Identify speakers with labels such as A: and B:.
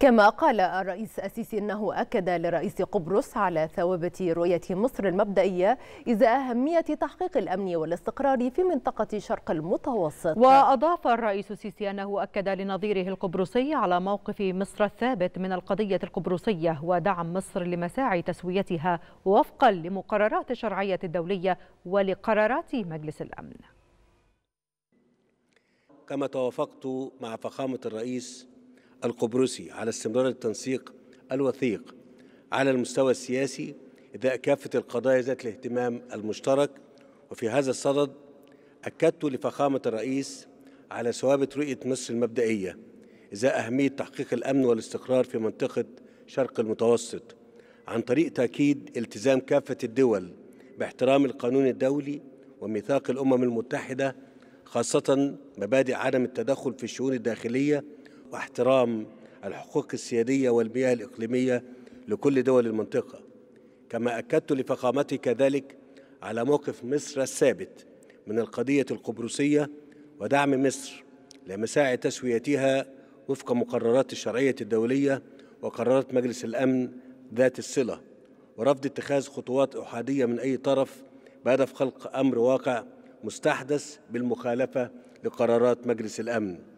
A: كما قال الرئيس السيسي انه اكد لرئيس قبرص على ثوابت رؤيه مصر المبدئيه ازاء اهميه تحقيق الامن والاستقرار في منطقه شرق المتوسط.
B: واضاف الرئيس السيسي انه اكد لنظيره القبرصي على موقف مصر الثابت من القضيه القبرصيه ودعم مصر لمساعي تسويتها وفقا لمقررات الشرعيه الدوليه ولقرارات مجلس الامن.
C: كما توافقت مع فخامه الرئيس القبرصي على استمرار التنسيق الوثيق على المستوى السياسي إذا كافة القضايا ذات الاهتمام المشترك وفي هذا الصدد أكدت لفخامة الرئيس على ثوابت رؤية مصر المبدئية إزاء أهمية تحقيق الأمن والاستقرار في منطقة شرق المتوسط عن طريق تأكيد التزام كافة الدول باحترام القانون الدولي وميثاق الأمم المتحدة خاصة مبادئ عدم التدخل في الشؤون الداخلية واحترام الحقوق السيادية والبيئة الإقليمية لكل دول المنطقة كما أكدت لفخامتي كذلك على موقف مصر الثابت من القضية القبرصية ودعم مصر لمساعي تسويتها وفق مقررات الشرعية الدولية وقرارات مجلس الأمن ذات الصلة ورفض اتخاذ خطوات أحادية من أي طرف بهدف خلق أمر واقع مستحدث بالمخالفة لقرارات مجلس الأمن